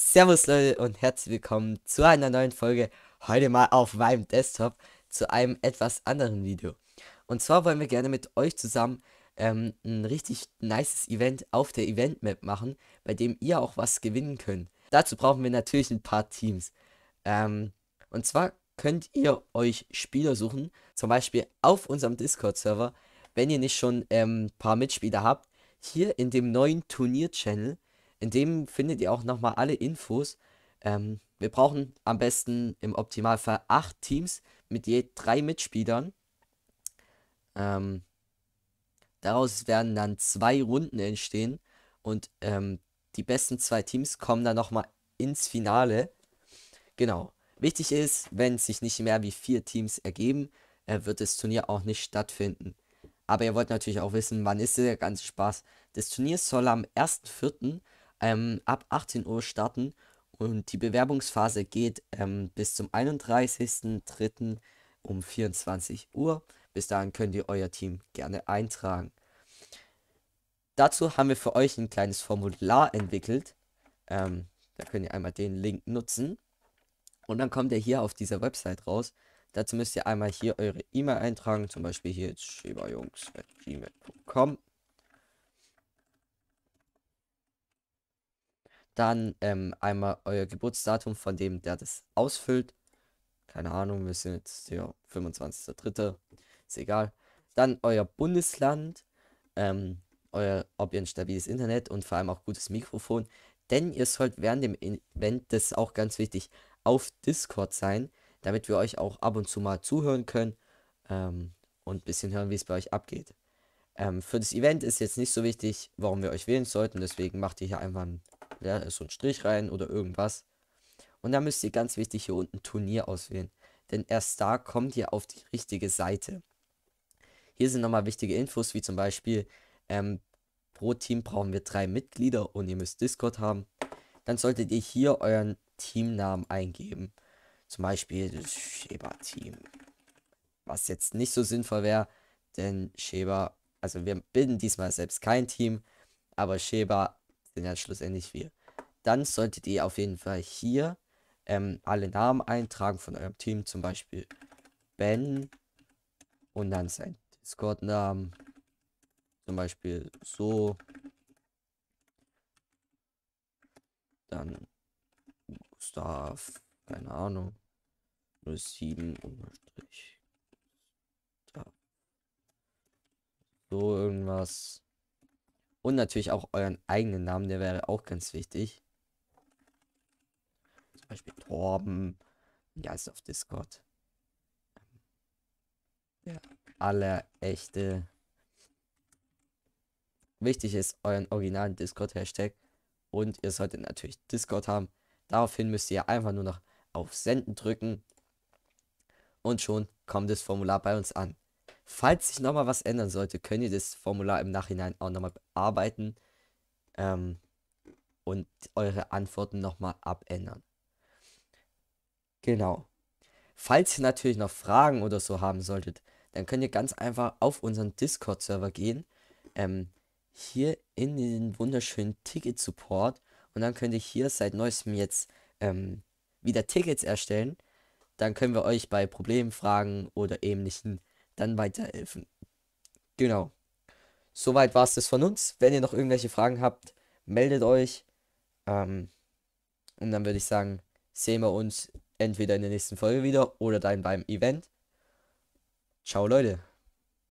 Servus Leute und herzlich willkommen zu einer neuen Folge. Heute mal auf meinem Desktop zu einem etwas anderen Video. Und zwar wollen wir gerne mit euch zusammen ähm, ein richtig nices Event auf der Event Map machen, bei dem ihr auch was gewinnen könnt. Dazu brauchen wir natürlich ein paar Teams. Ähm, und zwar könnt ihr euch Spieler suchen, zum Beispiel auf unserem Discord-Server, wenn ihr nicht schon ein ähm, paar Mitspieler habt, hier in dem neuen Turnier-Channel in dem findet ihr auch nochmal alle Infos. Ähm, wir brauchen am besten im Optimalfall acht Teams mit je drei Mitspielern. Ähm, daraus werden dann zwei Runden entstehen und ähm, die besten zwei Teams kommen dann nochmal ins Finale. Genau. Wichtig ist, wenn sich nicht mehr wie vier Teams ergeben, äh, wird das Turnier auch nicht stattfinden. Aber ihr wollt natürlich auch wissen, wann ist der ganze Spaß. Das Turnier soll am 1.4 ähm, ab 18 Uhr starten und die Bewerbungsphase geht ähm, bis zum 31.03. um 24 Uhr. Bis dahin könnt ihr euer Team gerne eintragen. Dazu haben wir für euch ein kleines Formular entwickelt. Ähm, da könnt ihr einmal den Link nutzen. Und dann kommt ihr hier auf dieser Website raus. Dazu müsst ihr einmal hier eure E-Mail eintragen, zum Beispiel hier jetzt schieberjungs.gmail.com Dann ähm, einmal euer Geburtsdatum von dem, der das ausfüllt. Keine Ahnung, wir sind jetzt ja 25.03. Ist egal. Dann euer Bundesland, ähm, euer, ob ihr ein stabiles Internet und vor allem auch gutes Mikrofon. Denn ihr sollt während dem Event, das ist auch ganz wichtig, auf Discord sein, damit wir euch auch ab und zu mal zuhören können ähm, und ein bisschen hören, wie es bei euch abgeht. Ähm, für das Event ist jetzt nicht so wichtig, warum wir euch wählen sollten. Deswegen macht ihr hier einfach ein ja, ist so ein Strich rein oder irgendwas. Und dann müsst ihr ganz wichtig hier unten Turnier auswählen. Denn erst da kommt ihr auf die richtige Seite. Hier sind nochmal wichtige Infos, wie zum Beispiel, ähm, pro Team brauchen wir drei Mitglieder und ihr müsst Discord haben. Dann solltet ihr hier euren Teamnamen eingeben. Zum Beispiel das Sheba-Team. Was jetzt nicht so sinnvoll wäre, denn Sheba, also wir bilden diesmal selbst kein Team, aber Sheba sind ja schlussendlich wir dann solltet ihr auf jeden Fall hier ähm, alle Namen eintragen von eurem Team, zum Beispiel Ben und dann sein Discord-Namen, zum Beispiel so. Dann Gustav, keine Ahnung, 07 So irgendwas. Und natürlich auch euren eigenen Namen, der wäre auch ganz wichtig zum Beispiel Torben, der ist auf Discord. Der echte. Wichtig ist euren originalen Discord-Hashtag und ihr solltet natürlich Discord haben. Daraufhin müsst ihr einfach nur noch auf Senden drücken und schon kommt das Formular bei uns an. Falls sich nochmal was ändern sollte, könnt ihr das Formular im Nachhinein auch nochmal bearbeiten ähm, und eure Antworten nochmal abändern. Genau. Falls ihr natürlich noch Fragen oder so haben solltet, dann könnt ihr ganz einfach auf unseren Discord-Server gehen. Ähm, hier in den wunderschönen Ticket-Support. Und dann könnt ihr hier seit neuestem jetzt ähm, wieder Tickets erstellen. Dann können wir euch bei Problemen, Fragen oder ähnlichen dann weiterhelfen. Genau. Soweit war es das von uns. Wenn ihr noch irgendwelche Fragen habt, meldet euch. Ähm, und dann würde ich sagen, sehen wir uns entweder in der nächsten Folge wieder oder dann beim Event. Ciao Leute.